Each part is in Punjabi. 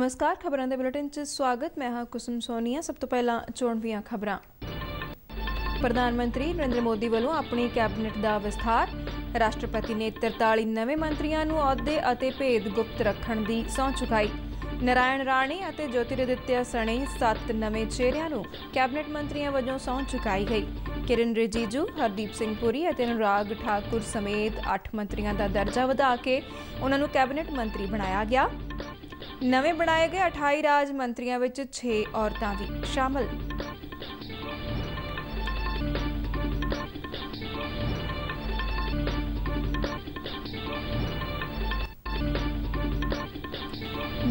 ਨਮਸਕਾਰ ਖਬਰਾਂ ਦੇ ਬੁਲੇਟਿਨ 'ਚ ਸਵਾਗਤ ਮੈਂ ਹਾਂ ਕੁਸਮ ਸੋਨੀਆ ਸਭ ਤੋਂ ਪਹਿਲਾਂ ਚੋਣਵੀਆਂ ਖਬਰਾਂ ਪ੍ਰਧਾਨ ਮੰਤਰੀ ਨਰਿੰਦਰ ਮੋਦੀ ਵੱਲੋਂ ਆਪਣੀ ਕੈਬਨਿਟ ਦਾ ਵਿਸਥਾਰ ਰਾਸ਼ਟਰਪਤੀ ਨੇ 43 ਨਵੇਂ ਮੰਤਰੀਆਂ ਨੂੰ ਅਹੁਦੇ ਅਤੇ ਭੇਦ ਗੁਪਤ ਰੱਖਣ ਦੀ ਸਹੁੰ ਚੁਕਾਈ ਨਰਾਇਣ ਰਾਣੀ ਅਤੇ ਜੋਤੀਰਦਿੱਤਿਆ ਸਣੇ 7 ਨਵੇਂ ਚਿਹਰਿਆਂ ਨੂੰ ਕੈਬਨਿਟ ਮੰਤਰੀਆਂ ਵਜੋਂ ਸਹੁੰ ਚੁਕਾਈ ਗਈ ਕਿਰਨ ਰਿਜੀਜੂ ਹਰਦੀਪ ਸਿੰਘ ਪੁਰੀ ਅਤੇ ਅਨੁਰਾਗ ਠਾਕੁਰ ਸਮੇਤ 8 ਮੰਤਰੀਆਂ ਦਾ ਦਰਜਾ ਵਧਾ ਕੇ ਉਹਨਾਂ ਨੂੰ ਕੈਬਨਿਟ ਮੰਤਰੀ ਬਣਾਇਆ ਗਿਆ ਨਵੇਂ ਬਣਾਏ ਗਏ 28 ਰਾਜ ਮੰਤਰੀਆਂ ਵਿੱਚ 6 ਔਰਤਾਂ ਵੀ ਸ਼ਾਮਲ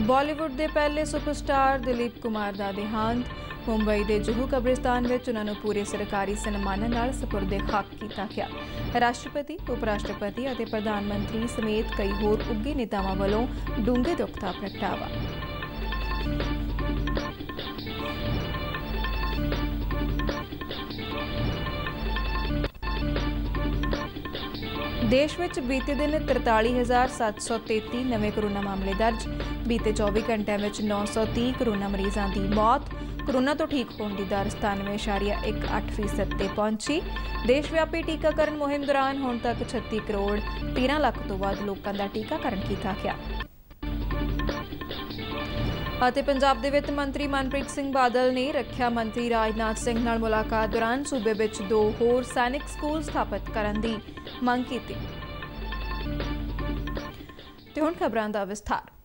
ਬਾਲੀਵੁੱਡ ਦੇ ਪਹਿਲੇ ਸੁਪਰਸਟਾਰ ਦਿਲੀਪ ਕੁਮਾਰ ਦਾ ਦੇਹਾਂਤ ਮੁੰਬਈ ਦੇ ਜੁਹੂ ਕਬਰਿਸਤਾਨ ਵਿੱਚ ਉਹਨਾਂ ਨੂੰ ਪੂਰੇ ਸਰਕਾਰੀ ਸਨਮਾਨਾਂ ਨਾਲ ਸਪੁਰਦੇ ਖਾਕ ਕੀਤਾ ਗਿਆ ਰਾਸ਼ਟਰਪਤੀ ਉਪ ਰਾਸ਼ਟਰਪਤੀ ਅਤੇ ਪ੍ਰਧਾਨ ਮੰਤਰੀ ਸਮੇਤ ਕਈ ਹੋਰ ਉੱਗੇ ਨੇਤਾਵਾਂ ਵੱਲੋਂ ਡੂੰਘੇ ਦੁੱਖ ਦਾ ਪ੍ਰਗਟਾਵਾ ਦੇਸ਼ ਵਿੱਚ ਬੀਤੇ ਦਿਨ 43733 ਨਵੇਂ ਕੋਰੋਨਾ ਮਾਮਲੇ ਦਰਜ ਬੀਤੇ 24 ਘੰਟਿਆਂ ਵਿੱਚ 930 ਕੋਰੋਨਾ ਮਰੀਜ਼ਾਂ ਦੀ ਮੌਤ ਕੋਰੋਨਾ ਤੋਂ ਠੀਕ ਹੋਣ ਦੀ ਦਰ 97.18% ਤੇ ਪਹੁੰਚੀ ਦੇਸ਼ ਵਿਆਪੀ ਟੀਕਾਕਰਨ ਮੁਹਿੰਮ ਦੌਰਾਨ ਹੁਣ ਤੱਕ 36 ਕਰੋੜ 13 ਲੱਖ ਤੋਂ ਵੱਧ ਲੋਕਾਂ ਦਾ ਟੀਕਾਕਰਨ ਕੀਤਾ ਗਿਆ ਅਤੇ ਪੰਜਾਬ ਦੇ ਵਿੱਤ ਮੰਤਰੀ ਮਨਪ੍ਰੀਤ ਸਿੰਘ ਬਾਦਲ ਨੇ ਰੱਖਿਆ ਮੰਤਰੀ ਰਾਜਨਾਥ ਸਿੰਘ ਨਾਲ ਮੁਲਾਕਾਤ ਦੌਰਾਨ ਸੂਬੇ ਵਿੱਚ ਦੋ ਹੋਰ ਸੈਨਿਕ ਸਕੂਲ ਸਥਾਪਿਤ ਕਰਨ ਦੀ ਮੰਗ ਕੀਤੀ ਤੇ ਹੁਣ ਖਬਰਾਂ ਦਾ ਵਿਸਥਾਰ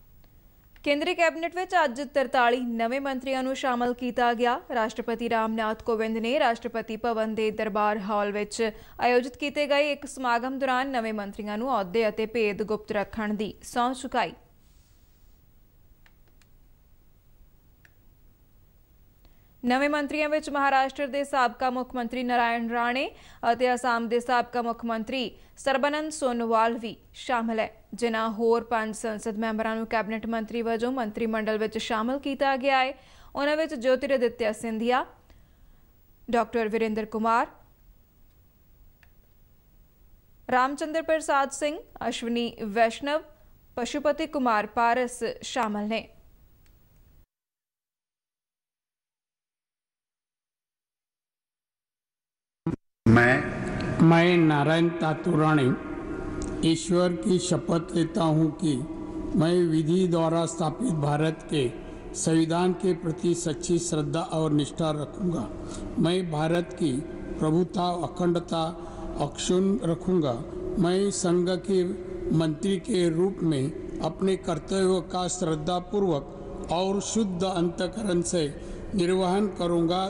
ਕੇਂਦਰੀ ਕੈਬਨਿਟ ਵਿੱਚ ਅੱਜ 43 ਨਵੇਂ ਮੰਤਰੀਆਂ ਨੂੰ ਸ਼ਾਮਲ ਕੀਤਾ ਗਿਆ ਰਾਸ਼ਟਰਪਤੀ ਰਾਮਨਾਥ ਕੋਵਿੰਦ ਨੇ ਰਾਸ਼ਟਰਪਤੀ ਭਵਨ ਦੇ ਦਰਬਾਰ ਹਾਲ ਵਿੱਚ ਆਯੋਜਿਤ ਕੀਤੇ ਗਏ ਇੱਕ ਸਮਾਗਮ ਦੌਰਾਨ ਨਵੇਂ ਮੰਤਰੀਆਂ ਨੂੰ ਅਹੁਦੇ ਅਤੇ ਭੇਦ ਗੁਪਤ ਰੱਖਣ ਦੀ ਸਹੁੰ ਚੁਕਾਈ ਨਵੇਂ ਮੰਤਰੀਆਂ ਵਿੱਚ ਮਹਾਰਾਸ਼ਟਰ ਦੇ ਸਾਬਕਾ ਮੁੱਖ ਮੰਤਰੀ ਨਰਾਇਣ ਰਾਣੇ ਅਤੇ ਅਸਾਮ ਦੇ ਸਾਬਕਾ ਮੁੱਖ ਮੰਤਰੀ ਸਰਬਨੰਦ ਸੋਨਵਾਲ ਵੀ ਸ਼ਾਮਲ ਹੈ ਜਿਨ੍ਹਾਂ ਹੋਰ ਪੰਜ ਸੰਸਦ ਮੈਂਬਰਾਂ ਨੂੰ ਕੈਬਨਿਟ ਮੰਤਰੀ ਵਜੋਂ ਮੰਤਰੀ ਮੰਡਲ ਵਿੱਚ ਸ਼ਾਮਲ ਕੀਤਾ ਗਿਆ ਹੈ ਉਹਨਾਂ ਵਿੱਚ ਰਦਿੱਤਿਆ ਸਿੰਧਿਆ ਡਾਕਟਰ ਵਿਰਿੰਦਰ ਕੁਮਾਰ ਰਾਮਚੰਦਰ ਪ੍ਰਸਾਦ ਸਿੰਘ ਅਸ਼ਵਨੀ ਵੈਸ਼ਨਵ ਪਸ਼ੂਪਤੀ ਕੁਮਾਰ ਪਾਰਸ ਸ਼ਾਮਲ ਨੇ मैं मैं नारायण तातुराणी ईश्वर की शपथ लेता हूँ कि मैं विधि द्वारा स्थापित भारत के संविधान के प्रति सच्ची श्रद्धा और निष्ठा रखूँगा मैं भारत की प्रभुता अखंडता अक्षुण रखूँगा मैं संघ के मंत्री के रूप में अपने कर्तव्यों का श्रद्धापूर्वक और शुद्ध अंतकरण से निर्वहन करूँगा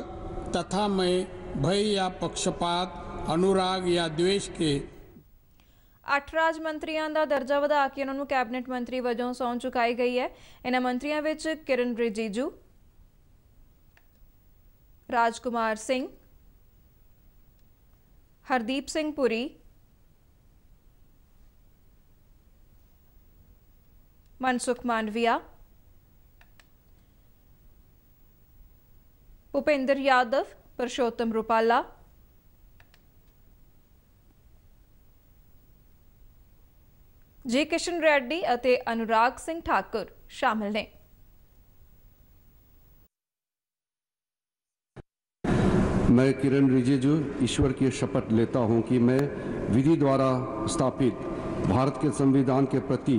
तथा मैं भय या पक्षपात अनुराग या द्वेष के ਅੱਠ ਰਾਜ ਮੰਤਰੀਆਂ ਦਾ ਦਰਜਾ ਵਧਾ ਕੇ ਉਹਨਾਂ ਨੂੰ ਕੈਬਨਿਟ ਮੰਤਰੀ ਵਜੋਂ ਸੌਂ ਚੁਕਾਈ ਗਈ ਹੈ ਇਹਨਾਂ ਮੰਤਰੀਆਂ ਵਿੱਚ ਕਿਰਨ ਰਿਜੀਜੂ ਰਾਜਕੁਮਾਰ ਸਿੰਘ ਹਰਦੀਪ ਸਿੰਘ ਪੁਰੀ ਮਨਸੁਖ ਮਾਨਵਿਆ ਭੁਪਿੰਦਰ ਯਾਦਵ पुरुषोत्तम रूपाला जी किशन रेड्डी अनुराग सिंह ठाकुर शामिल ने मैं किरण रिजिजू ईश्वर की शपथ लेता हूं कि मैं विधि द्वारा स्थापित भारत के संविधान के प्रति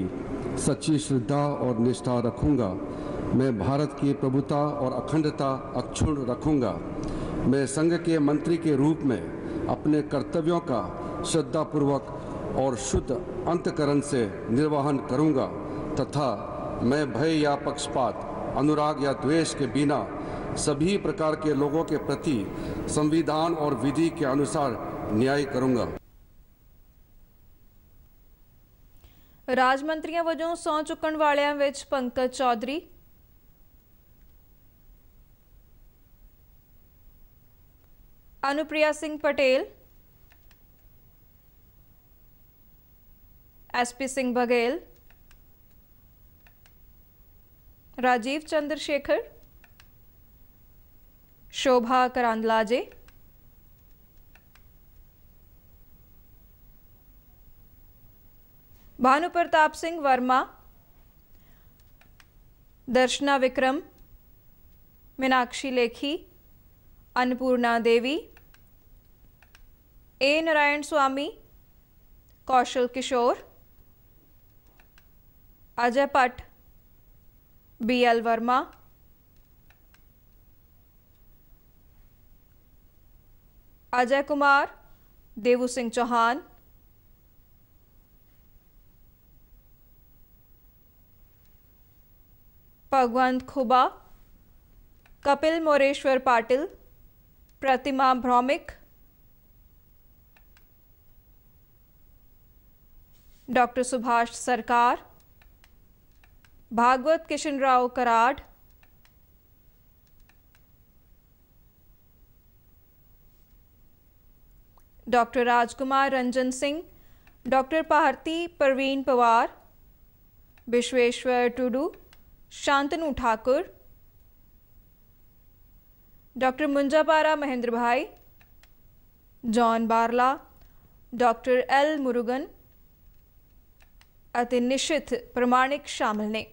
सच्ची श्रद्धा और निष्ठा रखूंगा मैं भारत की प्रभुता और अखंडता अक्षुण रखूंगा मैं संघ के मंत्री के रूप में अपने कर्तव्यों का श्रद्धापूर्वक और शुद्ध अंतकरण से निर्वहन करूंगा तथा मैं भय या पक्षपात अनुराग या द्वेष के बिना सभी प्रकार के लोगों के प्रति संविधान और विधि के अनुसार न्याय करूंगा राजमंत्रियों ਮੰਤਰੀਆਂ ਵਜੋਂ चुकन वाले Pankaj Chaudhary Anupriya Singh Patel SP Singh Baghel Rajeev Chandrasekhar Shobha Karandlaje Bhanu Pratap Singh Verma Darshana Vikram Meenakshi Lekhi Annapurna Devi A Narayana Swamy Kaushal Kishore Ajay Bhatt B L Verma Ajay Kumar Devu Singh Chauhan Bhagwanth Khuba Kapil Moreshwar Patil Pratima Bhoumik doctor Subhas Sarkar Bhagwat Kishan Rao Karad doctor Rajkumar Ranjan Singh doctor Bharati Pravin Pawar Bishweswar Tudu Shantanu Thakur doctor Munjapara Mahendra भाई जॉन बारला डॉक्टर एल मुरुगन ਅਤੇ ਨਿਸ਼ਚਿਤ ਪ੍ਰਮਾਣਿਕ ਸ਼ਾਮਲ ਨੇ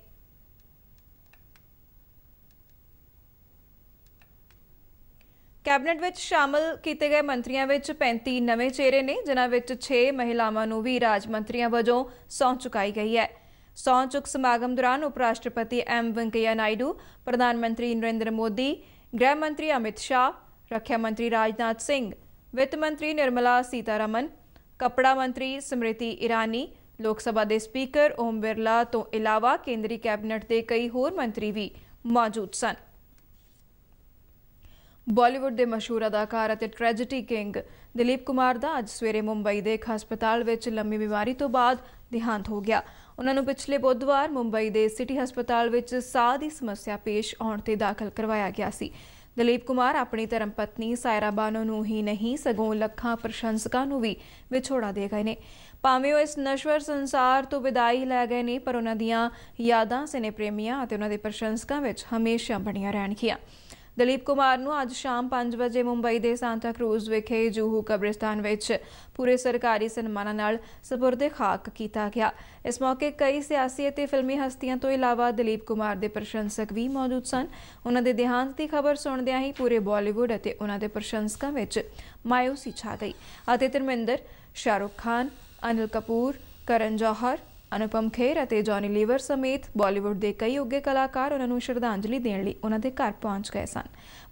ਕੈਬਨਿਟ ਵਿੱਚ ਸ਼ਾਮਲ ਕੀਤੇ ਗਏ ਮੰਤਰੀਆਂ ਵਿੱਚ 35 ਨਵੇਂ ਚਿਹਰੇ ਨੇ ਜਿਨ੍ਹਾਂ ਵਿੱਚ 6 ਮਹਿਲਾਵਾਂ ਨੂੰ ਵੀ ਰਾਜ ਮੰਤਰੀਆਂ ਵਜੋਂ ਸੌਂ ਚੁਕਾਈ ਗਈ ਹੈ ਸੌਂ ਚੁੱਕ ਸਮਾਗਮ ਦੌਰਾਨ ਉਪ ਰਾਸ਼ਟਰਪਤੀ ਐਮ ਵੈਂਕਈਆ ਨਾਇਡੂ ਪ੍ਰਧਾਨ ਮੰਤਰੀ ਨਰਿੰਦਰ ਮੋਦੀ ਗ੍ਰਹਿ ਮੰਤਰੀ ਅਮਿਤ ਸ਼ਾਹ ਰੱਖਿਆ ਮੰਤਰੀ ਰਾਜਨਾਥ ਸਿੰਘ ਵਿੱਤ ਮੰਤਰੀ ਨਿਰਮਲਾ ਸੀਤਾਰਮਨ ਕਪੜਾ ਮੰਤਰੀ ਸਮ੍ਰਿਤੀ ਇਰਾਨੀ ਲੋਕ ਸਭਾ ਦੇ ਸਪੀਕਰ ਓਮ ਬਿਰਲਾ ਤੋਂ ਇਲਾਵਾ ਕੇਂਦਰੀ ਕੈਬਨਿਟ ਦੇ ਕਈ ਹੋਰ ਮੰਤਰੀ ਵੀ ਮੌਜੂਦ ਸਨ ਬਾਲੀਵੁੱਡ ਦੇ ਮਸ਼ਹੂਰ ਅਦਾਕਾਰ ਅਤੇ ਟ੍ਰੈਜੇਡੀ ਕਿੰਗ ਦਿਲੀਪ ਕੁਮਾਰ ਦਾ ਅੱਜ ਸਵੇਰੇ ਮੁੰਬਈ ਦੇ ਇੱਕ ਹਸਪਤਾਲ ਵਿੱਚ ਲੰਮੀ ਬਿਮਾਰੀ ਤੋਂ ਬਾਅਦ ਦਿਹਾਂਤ ਹੋ ਗਿਆ ਉਹਨਾਂ ਨੂੰ ਪਿਛਲੇ ਬੁੱਧਵਾਰ ਮੁੰਬਈ ਦੇ ਸਿਟੀ ਹਸਪਤਾਲ ਵਿੱਚ ਸਾਹ ਦੀ ਸਮੱਸਿਆ ਪੇਸ਼ ਆਉਣ ਤੇ ਦਾਖਲ ਕਰਵਾਇਆ ਗਿਆ ਸੀ ਦਲੀਪ ਕੁਮਾਰ ਆਪਣੀ ਧਰਮ ਪਤਨੀ ਸਾਇਰਾ ਬਾਨੋ ਨੂੰ ਹੀ ਨਹੀਂ ਸਗੋਂ ਲੱਖਾਂ ਪ੍ਰਸ਼ੰਸਕਾਂ ਨੂੰ ਵੀ ਵਿਛੋੜਾ ਦੇ ਗਏ ਨੇ ਭਾਵੇਂ ਉਹ ਇਸ ਨਸ਼ਵਰ ਸੰਸਾਰ ਤੋਂ ਵਿਦਾਈ ਲੈ ਗਏ ਨੇ ਪਰ ਉਹਨਾਂ ਦੀਆਂ ਯਾਦਾਂ ਸਿਨੇ ਪ੍ਰੇਮੀਆਂ ਅਤੇ ਉਹਨਾਂ ਦੇ ਪ੍ਰਸ਼ੰਸਕਾਂ ਵਿੱਚ ਹਮੇਸ਼ਾ ਬਣੀਆਂ ਰਹਿਣਗੀਆਂ ਦਲੀਪ ਕੁਮਾਰ ਨੂੰ ਅੱਜ ਸ਼ਾਮ 5 ਵਜੇ ਮੁੰਬਈ ਦੇ ਸਾਂਤਾ ਕ੍ਰੂਜ਼ ਵਿਖੇ ਜੂਹੂ ਕਬਰਿਸਤਾਨ ਵਿੱਚ ਪੂਰੇ ਸਰਕਾਰੀ ਸਨਮਾਨਾਂ ਨਾਲ ਸਪੁਰਦੇ ਖਾਕ ਕੀਤਾ ਗਿਆ ਇਸ ਮੌਕੇ ਕਈ ਸਿਆਸੀ ਅਤੇ ਫਿਲਮੀ ਹਸਤੀਆਂ ਤੋਂ ਇਲਾਵਾ ਦਲੀਪ ਕੁਮਾਰ ਦੇ ਪ੍ਰਸ਼ੰਸਕ ਵੀ ਮੌਜੂਦ ਸਨ ਉਹਨਾਂ ਦੇ ਦੇਹਾਂਤ ਦੀ ਖਬਰ ਸੁਣਦਿਆਂ ਹੀ ਪੂਰੇ ਬਾਲੀਵੁੱਡ ਅਤੇ ਉਹਨਾਂ ਦੇ ਪ੍ਰਸ਼ੰਸਕਾਂ ਵਿੱਚ ਮਾਇੂਸੀ ਛਾ ਗਈ ਅਤੇ ਧਰਮਿੰਦਰ ਸ਼ਾਹਰੁਖ ਖਾਨ ਅਨਿਲ ਕਪੂਰ ਕਰਨ ਜੋਹਰ ਅਨੁਪਮ ਖੇਰ ਅਤੇ ਜੌਨੀ ਲੀਵਰ ਸਮੇਤ ਬਾਲੀਵੁੱਡ ਦੇ ਕਈ ਉੱਗੇ ਕਲਾਕਾਰ ਉਹਨਾਂ ਨੂੰ ਸ਼ਰਧਾਂਜਲੀ ਦੇਣ ਲਈ ਉਹਨਾਂ ਦੇ ਘਰ ਪਹੁੰਚ ਗਏ ਸਨ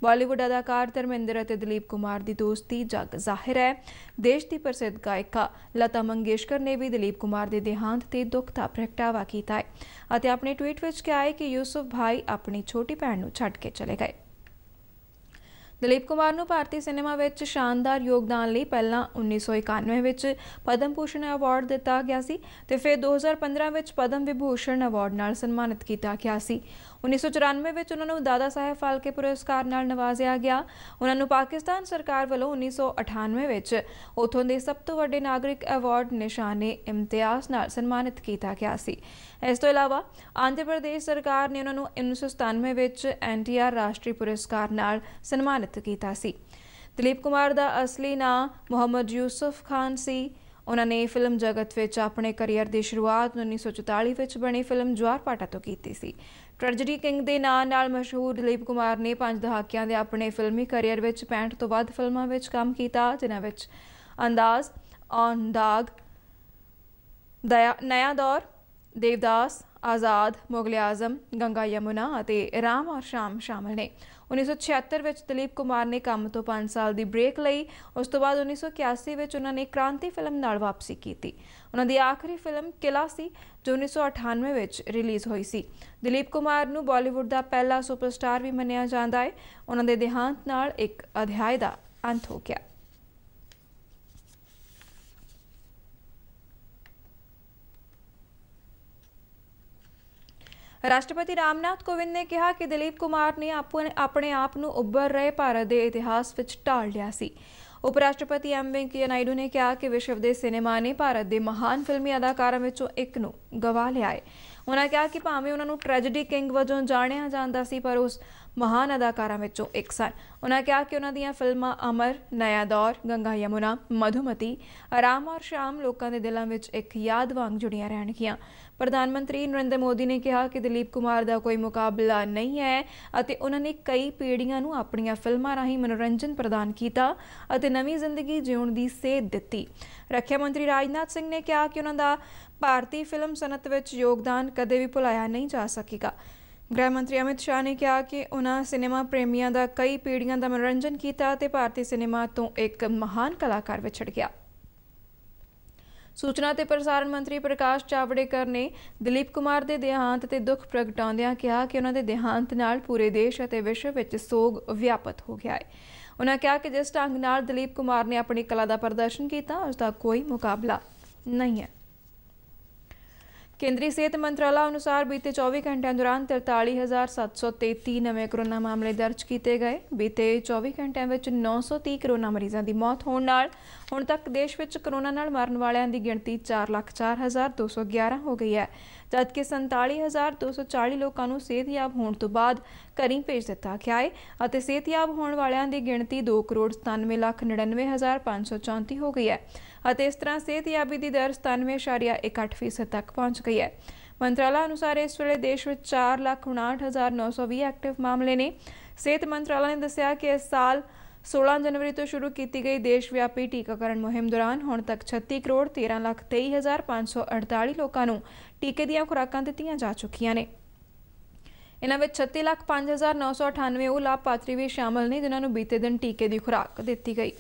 ਬਾਲੀਵੁੱਡ ਅਦਾਕਾਰ ਧਰਮਿੰਦਰ ਅਤੇ ਦਲੀਪ ਕੁਮਾਰ ਦੀ ਦੋਸਤੀ ਜਗ ਜ਼ਾਹਿਰ ਹੈ ਦੇਸ਼ ਦੀ ਪ੍ਰਸਿੱਧ ਗਾਇਕਾ ਲਤਾ ਮੰਗੇਸ਼ਕਰ ਨੇ ਵੀ ਦਲੀਪ ਕੁਮਾਰ ਦੇ ਦੇਹਾਂਤ ਤੇ ਦੁੱਖ ਦਾ ਪ੍ਰਗਟਾਵਾ ਕੀਤਾ ਹੈ ਅਤੇ ਆਪਣੇ ਟਵੀਟ ਵਿੱਚ ਕਿਹਾ ਹੈ ਕਿ ਯੂਸਫ ਭਾਈ ਆਪਣੀ ਛੋਟੀ ਭੈਣ ਨੂੰ ਛੱਡ ਕੇ ਚਲੇ ਗਏ ਦਲੀਪ ਕੁਮਾਰ ਨੂੰ ਭਾਰਤੀ ਸਿਨੇਮਾ ਵਿੱਚ ਸ਼ਾਨਦਾਰ ਯੋਗਦਾਨ ਲਈ ਪਹਿਲਾਂ 1991 ਵਿੱਚ ਪਦਮ ਭੂਸ਼ਣ ਅਵਾਰਡ ਦਿੱਤਾ ਗਿਆ ਸੀ ਤੇ ਫਿਰ 2015 ਵਿੱਚ ਪਦਮ ਵਿਭੂਸ਼ਣ ਅਵਾਰਡ ਨਾਲ ਸਨਮਾਨਿਤ ਕੀਤਾ ਗਿਆ ਸੀ 1994 ਵਿੱਚ ਉਹਨਾਂ ਨੂੰ ਦਾਦਾ ਸਾਹਿਬ ਫਾਲਕੇ ਪੁਰਸਕਾਰ ਨਾਲ ਨਵਾਜ਼ਿਆ ਗਿਆ ਉਹਨਾਂ ਨੂੰ ਪਾਕਿਸਤਾਨ ਸਰਕਾਰ ਵੱਲੋਂ 1998 ਵਿੱਚ ਉਥੋਂ ਦੇ ਸਭ ਤੋਂ ਵੱਡੇ ਨਾਗਰਿਕ ਅਵਾਰਡ ਨਿਸ਼ਾਨੇ ਇਮਤਿਆਜ਼ ਨਾਲ ਸਨਮਾਨਿਤ ਕੀਤਾ ਗਿਆ ਸੀ ਇਸ ਤੋਂ ਇਲਾਵਾ ਆਂਧਰਾ ਪ੍ਰਦੇਸ਼ ਸਰਕਾਰ ਨੇ ਉਹਨਾਂ ਨੂੰ 1997 ਵਿੱਚ ਐਨਟੀਆਰ ਰਾਸ਼ਟਰੀ ਪੁਰਸਕਾਰ ਨਾਲ ਸਨਮਾਨਿਤ ਕੀਤਾ ਸੀ ਦਲੀਪ ਕੁਮਾਰ ਦਾ ਅਸਲੀ ਨਾਮ ਮੁਹੰਮਦ ਯੂਸਫ ਖਾਨ ਸੀ ਉਹਨਾਂ ਨੇ ਫਿਲਮ ਜਗਤ ਵਿੱਚ ਆਪਣੇ ਕੈਰੀਅਰ ਦੀ ਸ਼ੁਰੂਆਤ 1944 ਵਿੱਚ ਬਣੀ ਫਿਲਮ ਜਵਾਰਪਾਟਾ ਤੋਂ ਕੀਤੀ ਸੀ ਟ੍ਰੈਜਡੀ ਕਿੰਗ ਦੇ ਨਾਂ ਨਾਲ ਮਸ਼ਹੂਰ ਦਲੀਪ ਕੁਮਾਰ ਨੇ ਪੰਜ ਦਹਾਕਿਆਂ ਦੇ ਆਪਣੇ ਫਿਲਮੀ ਕੈਰੀਅਰ ਵਿੱਚ 65 ਤੋਂ ਵੱਧ ਫਿਲਮਾਂ ਵਿੱਚ ਕੰਮ ਕੀਤਾ ਜਿਨ੍ਹਾਂ ਵਿੱਚ ਅੰਦਾਜ਼ ਔਨ ਦਾਗ ਦਇਆ ਨਿਆ ਦੌਰ ਦੇਵਦਾਸ ਆਜ਼ਾਦ ਮੁਗਲ ਆਜ਼ਮ ਗੰਗਾ ਯਮੁਨਾ ਅਤੇ ਰਾਮ ਔਰ ਸ਼ਾਮ ਸ਼ਾਮਲ ਨੇ 1976 ਵਿੱਚ ਦਲੀਪ ਕੁਮਾਰ ਨੇ ਕੰਮ ਤੋਂ 5 ਸਾਲ ਦੀ ਬ੍ਰੇਕ ਲਈ ਉਸ ਤੋਂ ਬਾਅਦ 1981 ਵਿੱਚ ਉਹਨਾਂ ਨੇ ਕ੍ਰਾਂਤੀ ਫਿਲਮ ਨਾਲ ਵਾਪਸੀ ਕੀਤੀ ਉਹਨਾਂ ਦੀ ਆਖਰੀ ਫਿਲਮ ਕਿਲਾ ਸੀ ਜੋ 1998 ਵਿੱਚ ਰਿਲੀਜ਼ ਹੋਈ ਸੀ ਦਲੀਪ ਕੁਮਾਰ ਨੂੰ ਬਾਲੀਵੁੱਡ ਦਾ ਪਹਿਲਾ ਸੁਪਰਸਟਾਰ ਵੀ ਮੰਨਿਆ ਜਾਂਦਾ ਹੈ ਉਹਨਾਂ ਦੇ ਦੇਹਾਂਤ ਨਾਲ ਇੱਕ ਅਧਿਆਇ ਦਾ ਅੰਤ ਹੋ ਗਿਆ ਰਾਸ਼ਟਰਪਤੀ ਰਾਮਨਾਥ ਕੋਵਿੰਦ ਨੇ ਕਿਹਾ ਕਿ ਦਲੀਪ ਕੁਮਾਰ ਨੇ ਆਪਣੇ ਆਪ ਨੂੰ ਉੱਭਰ ਰਹੇ ਭਾਰਤ ਦੇ ਇਤਿਹਾਸ ਵਿੱਚ ਢਾਲ ਲਿਆ ਸੀ ਉਪ ਰਾਸ਼ਟਰਪਤੀ ਐਮ ਵੈਂਕਈਆ ਨਾਇਡੂ ਨੇ ਕਿਹਾ ਕਿ ਵਿਸ਼ਵ ਦੇ ਸਿਨੇਮਾ ਨੇ ਭਾਰਤ ਦੇ ਮਹਾਨ ਫਿਲਮੀ ਅਦਾਕਾਰਾਂ ਵਿੱਚੋਂ ਇੱਕ ਨੂੰ ਗਵਾ ਲਿਆ ਹੈ ਉਹਨਾਂ ਕਿਹਾ ਕਿ ਭਾਵੇਂ ਉਹਨਾਂ ਨੂੰ ਟ੍ਰੈਜੇਡੀ ਕਿੰਗ ਵਜੋਂ ਜਾਣਿਆ ਜਾਂਦਾ ਸੀ ਪਰ ਉਸ ਮਹਾਨ ਅਦਾਕਾਰਾਂ ਵਿੱਚੋਂ ਇੱਕ ਸਨ ਉਹਨਾਂ ਕਿਹਾ ਕਿ ਉਹਨਾਂ ਦੀਆਂ ਫਿਲਮਾਂ ਅਮਰ ਨਇਆ ਦੌਰ ਗੰਗਾ ਯਮੁਨਾ ਮਧੁਮਤੀ ਆਰਾਮ ਔਰ ਸ਼ਾਮ ਲੋਕਾਂ ਦੇ ਦਿਲਾਂ ਵਿੱਚ ਇੱਕ ਯਾਦ ਵਾਂਗ ਜੁੜੀਆਂ ਰਹਿਣਗੀਆਂ ਪ੍ਰਧਾਨ ਮੰਤਰੀ ਨਰਿੰਦਰ ਮੋਦੀ ਨੇ ਕਿਹਾ ਕਿ ਦਲੀਪ ਕੁਮਾਰ ਦਾ ਕੋਈ ਮੁਕਾਬਲਾ ਨਹੀਂ ਹੈ ਅਤੇ ਉਹਨਾਂ ਨੇ ਕਈ ਪੀੜ੍ਹੀਆਂ ਨੂੰ ਆਪਣੀਆਂ ਫਿਲਮਾਂ ਰਾਹੀਂ ਮਨੋਰੰਜਨ ਪ੍ਰਦਾਨ ਕੀਤਾ ਅਤੇ ਨਵੀਂ ਜ਼ਿੰਦਗੀ ਜਿਉਣ ਦੀ ਸੇਧ ਦਿੱਤੀ ਰੱਖਿਆ ਮੰਤਰੀ ਰਾਜਨਾਥ ਸਿੰਘ ਨੇ ਕਿਹਾ ਕਿ ਉਹਨਾਂ ਦਾ ਭਾਰਤੀ ਫਿਲਮ ਸਨਤ ਵਿੱਚ ਯੋਗਦਾਨ ਕਦੇ ਵੀ ਭੁਲਾਇਆ ਨਹੀਂ ਜਾ ਸਕੇਗਾ ਗ੍ਰਹਿ ਮੰਤਰੀ ਅਮਿਤ ਸ਼ਾਹ ਨੇ ਕਿਹਾ ਕਿ ਉਹਨਾਂ ਸਿਨੇਮਾ ਪ੍ਰੇਮੀਆਂ ਦਾ ਕਈ ਪੀੜ੍ਹੀਆਂ ਦਾ ਮਨੋਰੰਜਨ ਕੀਤਾ ਤੇ ਭਾਰਤੀ ਸਿਨੇਮਾ ਤੋਂ ਇੱਕ ਮਹਾਨ ਕਲਾਕਾਰ ਵਿਛੜ ਗਿਆ ਸੂਚਨਾ ਤੇ ਪ੍ਰਸਾਰਣ ਮੰਤਰੀ ਪ੍ਰਕਾਸ਼ ਚਾਵੜੇਕਰ ਨੇ ਦਲੀਪ ਕੁਮਾਰ ਦੇ ਦੇਹਾਂਤ ਤੇ ਦੁੱਖ ਪ੍ਰਗਟਾਉਂਦਿਆਂ ਕਿਹਾ ਕਿ ਉਹਨਾਂ ਦੇ ਦੇਹਾਂਤ ਨਾਲ ਪੂਰੇ ਦੇਸ਼ ਅਤੇ ਵਿਸ਼ਵ ਵਿੱਚ ਸੋਗ ਵਿਆਪਤ ਹੋ ਗਿਆ ਹੈ ਉਹਨਾਂ ਕਿਹਾ ਕਿ ਜਿਸ ਢੰਗ ਨਾਲ ਦਲੀਪ ਕੁਮਾਰ ਨੇ ਆਪਣੀ ਕਲਾ ਦਾ ਪ੍ਰਦਰਸ਼ਨ ਕੀਤਾ ਉਸ ਦਾ ਕੋਈ ਮੁਕਾਬਲਾ ਨਹੀਂ ਹੈ ਕੇਂਦਰੀ ਸਿਹਤ ਮੰਤਰਾਲਾ ਅਨੁਸਾਰ ਬੀਤੇ 24 ਘੰਟਿਆਂ ਦੌਰਾਨ 43733 ਨਵੇਂ ਕਰੋਨਾ ਮਾਮਲੇ ਦਰਜ ਕੀਤੇ ਗਏ ਬੀਤੇ 24 ਘੰਟਿਆਂ ਵਿੱਚ 930 ਕਰੋਨਾ ਮਰੀਜ਼ਾਂ ਦੀ ਮੌਤ ਹੋਣ ਨਾਲ ਹੁਣ ਤੱਕ ਦੇਸ਼ ਵਿੱਚ ਕਰੋਨਾ ਨਾਲ ਮਰਨ ਵਾਲਿਆਂ ਦੀ ਗਿਣਤੀ 404211 ਹੋ ਗਈ ਹੈ ਜਦਕਿ 47240 ਲੋਕਾਂ ਨੂੰ ਸਿਹਤਯਾਬ ਹੋਣ ਤੋਂ ਬਾਅਦ ਘਰੀ ਭੇਜ ਦਿੱਤਾ ਗਿਆ ਹੈ ਅਤੇ ਸਿਹਤਯਾਬ ਹੋਣ ਵਾਲਿਆਂ ਦੀ ਗਿਣਤੀ 2 ਕਰੋੜ 97 ਲੱਖ 99534 ਹੋ ਗਈ ਹੈ ਅਤੇ ਇਸ ਤਰ੍ਹਾਂ ਸਿਹਤਯਾਬੀ ਦੀ ਦਰ 97.18% ਤੱਕ ਪਹੁੰਚ ਗਈ ਹੈ ਮੰਤਰਾਲਾ ਅਨੁਸਾਰ ਇਸ ਵੇਲੇ ਦੇਸ਼ ਵਿੱਚ 4 ਲੱਖ 59920 ਐਕਟਿਵ ਮਾਮਲੇ ਨੇ ਸਿਹਤ ਮੰਤਰਾਲਾ ਨੇ ਦੱਸਿਆ ਕਿ ਇਸ ਸਾਲ 16 ਜਨਵਰੀ ਤੋਂ ਸ਼ੁਰੂ ਕੀਤੀ ਗਈ ਦੇਸ਼ ਵਿਆਪੀ ਟੀਕਾਕਰਨ ਮੁਹਿੰਮ ਦੌਰਾਨ ਹੁਣ ਤੱਕ 36 ਕਰੋੜ 13 ਲੱਖ 23548 ਲੋਕਾਂ ਨੂੰ ਟੀਕੇ ਦੀਆਂ ਖੁਰਾਕਾਂ ਦਿੱਤੀਆਂ ਜਾ ਚੁੱਕੀਆਂ ਨੇ ਇਹਨਾਂ ਵਿੱਚ 36 ਲੱਖ 5998 ਉਹ ਲਾਭਪਾਤਰੀ ਵੀ ਸ਼ਾਮਲ ਨੇ ਜਿਨ੍ਹਾਂ ਨੂੰ ਬੀਤੇ ਦਿਨ ਟੀਕੇ ਦੀ ਖੁਰਾਕ ਦਿੱਤੀ ਗਈ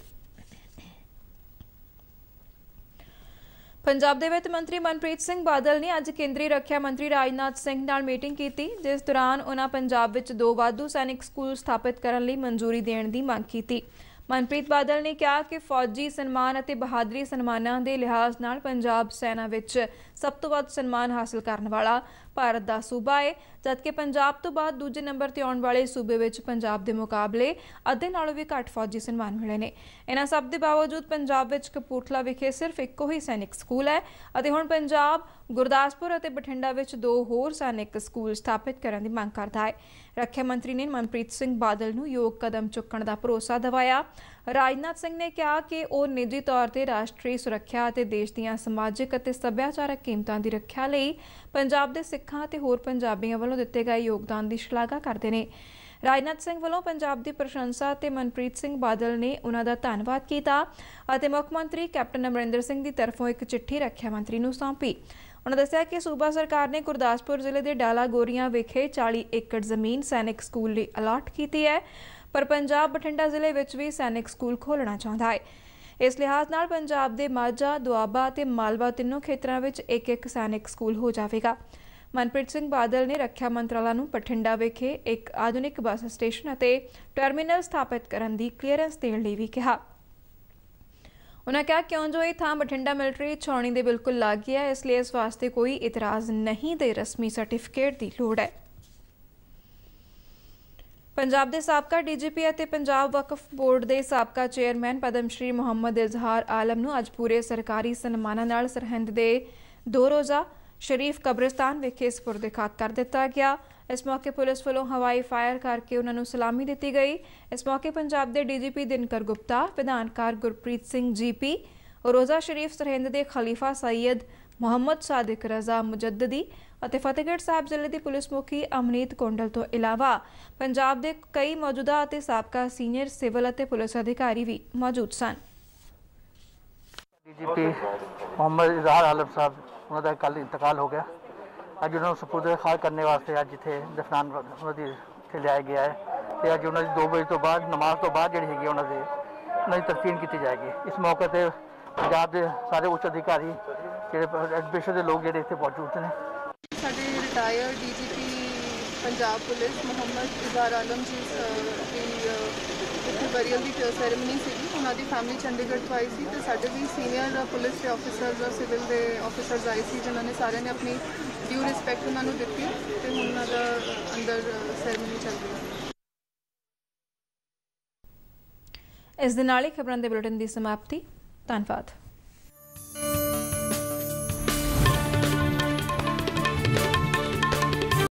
ਪੰਜਾਬ ਦੇ ਵਿੱਤ ਮੰਤਰੀ ਮਨਪ੍ਰੀਤ ਸਿੰਘ ਬਾਦਲ ਨੇ ਅੱਜ ਕੇਂਦਰੀ ਰੱਖਿਆ ਮੰਤਰੀ ਰਾਜਨਾਥ ਸਿੰਘ ਨਾਲ ਮੀਟਿੰਗ ਕੀਤੀ ਜਿਸ ਦੌਰਾਨ ਉਹਨਾਂ ਪੰਜਾਬ ਵਿੱਚ ਦੋ ਵਾਧੂ ਸੈਨਿਕ ਸਕੂਲ ਸਥਾਪਿਤ ਕਰਨ ਲਈ ਮਨਜ਼ੂਰੀ ਦੇਣ ਦੀ ਮੰਗ ਕੀਤੀ ਮਨਪ੍ਰੀਤ ਬਾਦਲ ਨੇ ਕਿਹਾ ਕਿ ਫੌਜੀ ਸਨਮਾਨ ਅਤੇ ਬਹਾਦਰੀ ਸਨਮਾਨਾਂ ਦੇ ਲਿਹਾਜ਼ ਨਾਲ ਪੰਜਾਬ ਸੈਨਾ ਵਿੱਚ ਸਭ ਤੋਂ ਵੱਧ ਸਨਮਾਨ ਹਾਸਲ ਕਰਨ ਵਾਲਾ ਭਾਰਤ ਦਾ ਸੂਬਾ ਹੈ ਜਦਕਿ ਪੰਜਾਬ ਤੋਂ ਬਾਅਦ ਦੂਜੇ ਨੰਬਰ ਤੇ ਆਉਣ ਵਾਲੇ ਸੂਬੇ ਵਿੱਚ ਪੰਜਾਬ ਦੇ ਮੁਕਾਬਲੇ ਅੱਧੇ ਨਾਲੋਂ ਵੀ ਘੱਟ ਫੌਜੀ ਸਨਮਾਨ ਮਿਲੇ ਨੇ ਇਹਨਾਂ ਸਭ ਦੇ ਬਾਵਜੂਦ ਪੰਜਾਬ ਵਿੱਚ ਕਪੂਰਥਲਾ ਵਿਖੇ ਸਿਰਫ ਇੱਕੋ ਹੀ ਸੈਨਿਕ ਸਕੂਲ ਹੈ ਅਤੇ ਹੁਣ ਪੰਜਾਬ ਗੁਰਦਾਸਪੁਰ ਅਤੇ ਬਠਿੰਡਾ ਵਿੱਚ ਦੋ ਹੋਰ ਸੈਨਿਕ ਸਕੂਲ ਸਥਾਪਿਤ ਕਰਨ ਦੀ ਮੰਗ ਕਰਦਾ ਹੈ ਰੱਖਿਆ ਮੰਤਰੀ ਨੇ ਮਨਪ੍ਰੀਤ ਸਿੰਘ ਬਾਦਲ ਨੂੰ ਯੋਗ ਕਦਮ ਚੁੱਕਣ ਦਾ ਭਰੋਸਾ ਦਿਵਾਇਆ ਰਾਜਨਾਥ ਸਿੰਘ ਨੇ ਕਿਹਾ ਕਿ ਉਹ ਨਿੱਜੀ ਤੌਰ ਤੇ ਰਾਸ਼ਟਰੀ ਸੁਰੱਖਿਆ ਅਤੇ ਦੇਸ਼ ਦੀਆਂ ਸਮਾਜਿਕ ਅਤੇ ਸੱਭਿਆਚਾਰਕ ਕੀਮਤਾਂ ਦੀ ਰੱਖਿਆ ਲਈ ਪੰਜਾਬ ਦੇ ਸਿੱਖਾਂ ਅਤੇ ਹੋਰ ਪੰਜਾਬੀਆਂ ਵੱਲੋਂ ਦਿੱਤੇ ਗਏ ਯੋਗਦਾਨ ਦੀ ਸ਼ਲਾਘਾ ਕਰਦੇ ਨੇ ਰਾਜਨਾਥ ਸਿੰਘ ਵੱਲੋਂ ਪੰਜਾਬ ਦੀ ਪ੍ਰਸ਼ੰਸਾ ਤੇ ਮਨਪ੍ਰੀਤ ਸਿੰਘ ਬਾਦਲ ਨੇ ਉਹਨਾਂ ਦਾ ਧੰਨਵਾਦ ਕੀਤਾ ਅਤੇ ਮੁੱਖ ਮੰਤਰੀ ਕੈਪਟਨ ਅਮਰਿੰਦਰ ਸਿੰਘ ਦੀ ਤਰਫੋਂ ਇੱਕ ਚਿੱਠੀ ਰੱਖਿਆ ਮੰਤਰੀ ਨੂੰ ਸੌਂਪੀ ਉਹਨਾਂ ਦੱਸਿਆ ਕਿ ਸੂਬਾ ਸਰਕਾਰ ਨੇ ਗੁਰਦਾਸਪੁਰ ਜ਼ਿਲ੍ਹੇ ਦੇ ਡਾਲਾ ਗੋਰੀਆਂ ਵਿਖੇ 40 ਏਕੜ ਜ਼ਮੀਨ ਸੈਨਿਕ ਸਕੂਲ ਲਈ ਅਲਾਟ ਕੀਤੀ ਹੈ ਪਰ ਪੰਜਾਬ ਬਠਿੰਡਾ ਜ਼ਿਲ੍ਹੇ ਵਿੱਚ ਵੀ ਸੈਨਿਕ ਸਕੂਲ ਖੋਲਣਾ ਚਾਹੁੰਦਾ ਹੈ ਇਸ ਲਿਹਾਜ਼ ਨਾਲ ਪੰਜਾਬ ਦੇ ਮਾਝਾ ਦੁਆਬਾ ਅਤੇ ਮਾਲਵਾ ਤਿੰਨੋਂ ਖੇਤਰਾਂ ਵਿੱਚ ਇੱਕ ਇੱਕ ਸੈਨਿਕ ਸਕੂਲ ਹੋ ਜਾਵੇਗਾ ਮਨਪ੍ਰੀਤ ਸਿੰਘ ਬਾਦਲ ਨੇ ਰੱਖਿਆ ਮੰਤਰਾਲਾ ਨੂੰ ਪਠਿੰਡਾ ਵਿਖੇ ਇੱਕ ਆਧੁਨਿਕ ਬੱਸ ਸਟੇਸ਼ਨ ਅਤੇ ਟਰਮੀਨਲ ਸਥਾਪਿਤ ਕਰਨ ਦੀ ਕਲੀਅਰੈਂਸ ਦੇਣ ਲਈ ਵੀ ਕਿਹਾ ਉਹਨਾਂ ਕਿਹਾ ਕਿਉਂ ਜੋ ਇਹ ਥਾਂ ਬਠਿੰਡਾ ਮਿਲਟਰੀ ਛਾਉਣੀ ਦੇ ਬਿਲਕੁਲ ਲੱਗ ਹੈ ਇਸ ਲਈ ਇਸ ਵਾਸਤੇ ਕੋਈ ਇਤਰਾਜ਼ ਨਹੀਂ ਤੇ ਰਸਮੀ ਸਰਟੀਫਿਕੇਟ ਦੀ ਲੋੜ ਹੈ ਪੰਜਾਬ ਦੇ ਸਾਬਕਾ ਡੀਜੀਪੀ ਅਤੇ ਪੰਜਾਬ ਵਕਫ ਬੋਰਡ ਦੇ ਸਾਬਕਾ ਚੇਅਰਮੈਨ ਪਦਮ ਸ਼੍ਰੀ ਮੁਹੰਮਦ ਇਜ਼ਹਾਰ ਆਲਮ ਨੂੰ ਅੱਜ ਪੂਰੇ ਸਰਕਾਰੀ ਸਨਮਾਨਾਂ ਨਾਲ ਸਰਹੰਦ ਦੇ ਦੋ ਰੋਜ਼ਾ ਸ਼ਰੀਫ ਕਬਰਿਸਤਾਨ ਵਿਖੇ ਸਪੁਰਦ ਖਾਤ ਕਰ ਦਿੱਤਾ ਗਿਆ ਇਸ ਮੌਕੇ ਪੁਲਿਸ ਵੱਲੋਂ ਹਵਾਈ ਫਾਇਰ ਕਰਕੇ ਉਹਨਾਂ ਨੂੰ ਸਲਾਮੀ ਦਿੱਤੀ ਗਈ ਇਸ ਮੌਕੇ ਪੰਜਾਬ ਦੇ ਡੀਜੀਪੀ ਦਿਨਕਰ ਗੁਪਤਾ ਵਿਧਾਨਕਾਰ ਗੁਰਪ੍ਰੀਤ ਸਿੰਘ ਜੀਪੀ ਰੋਜ਼ਾ ਸ਼ਰੀਫ ਸਰਹਿੰਦ ਦੇ ਖਲੀਫਾ ਸੈਦ ਮੁਹੰਮਦ ਸਾਦਿਕ ਰਜ਼ਾ ਮੁਜੱਦਦੀ ਅਤੇ ਫਤਿਹਗੜ੍ਹ ਸਾਹਿਬ ਜ਼ਿਲ੍ਹੇ ਦੀ ਪੁਲਿਸ ਮੁਖੀ ਅਮਨੀਤ ਕੋਂਡਲ ਤੋਂ ਇਲਾਵਾ ਪੰਜਾਬ ਦੇ ਕਈ ਮੌਜੂਦਾ ਅਤੇ ਸਾਬਕਾ ਸੀਨੀਅਰ ਸਿਵਲ ਅਤੇ ਪੁਲਿਸ ਅਧਿਕਾਰੀ ਵੀ ਮੌਜੂਦ ਸਨ ਡੀਜੀਪੀ ਮੁਹੰਮਦ ਇਜ਼ਹਾਰ ਹਲਫ ਸਾਹਿਬ ਉਹਨਾਂ ਦਾ ਕੱਲ ਇੰਤਕਾਲ ਹੋ ਗਿਆ ਅੱਜ ਉਹਨਾਂ ਨੂੰ ਸਪੁਰਦ ਖਾਲ ਕਰਨੇ ਵਾਸਤੇ ਅੱਜ ਇੱਥੇ ਦਫਨਾਨ ਉਹਨਾਂ ਦੀ ਇੱਥੇ ਲਿਆਇਆ ਗਿਆ ਹੈ ਤੇ ਅੱਜ ਉਹਨਾਂ ਦੀ 2 ਵਜੇ ਤੋਂ ਬਾਅਦ ਨਮਾਜ਼ ਤੋਂ ਬਾਅਦ ਜਿਹੜੀ ਹੈਗੀ ਉਹਨਾਂ ਦੇ ਨਹੀਂ ਦੀ ਕੀਤੀ ਜਾਏਗੀ ਇਸ ਮੌਕੇ ਤੇ ਪੰਜਾਬ ਦੇ ਸਾਰੇ ਉੱਚ ਅਧਿਕਾਰੀ ਜਿਹੜੇ ਐਡਮਿਸ਼ਨ ਦੇ ਲੋਕ ਜਿਹੜੇ ਇੱਥੇ ਪਹੁੰਚ ਚੁੱਕੇ ਨੇ ਸਾਡੇ retire DGP Punjab police Muhammad Izhar Alam ji ਦੀ ਬਰੀਅਲ ਦੀ ਸੈਰੇਮਨੀ ਸੀਗੀ ਉਹਨਾਂ ਦੀ ਫੈਮਿਲੀ ਚੰਡੀਗੜ੍ਹ ਤੋਂ ਆਈ ਸੀ ਤੇ ਸਾਡੇ ਵੀ ਸੀਨੀਅਰ ਪੁਲਿਸ ਦੇ ਆਫੀਸਰਸ ਔਰ ਸਿਵਲ ਦੇ ਆਫੀਸਰਸ ਆਏ ਸੀ ਜਿਨ੍ਹਾਂ ਨੇ ਸਾਰਿਆਂ ਨੇ ਆਪਣੀ ਡਿਊ ਰਿਸਪੈਕਟ ਉਹਨਾਂ ਨੂੰ ਦਿੱਤੀ ਤੇ ਹੁਣ ਉਹਨਾਂ ਦਾ ਅੰਦਰ ਸੈਰੇਮਨੀ ਚੱਲ ਰਹੀ ਹੈ ਇਸ ਦੇ ਨਾਲ ਹੀ ਖਬਰਾਂ ਦੇ ਬੁਲੇਟਿਨ ਦੀ ਸਮਾਪਤੀ ਧੰਨਵਾਦ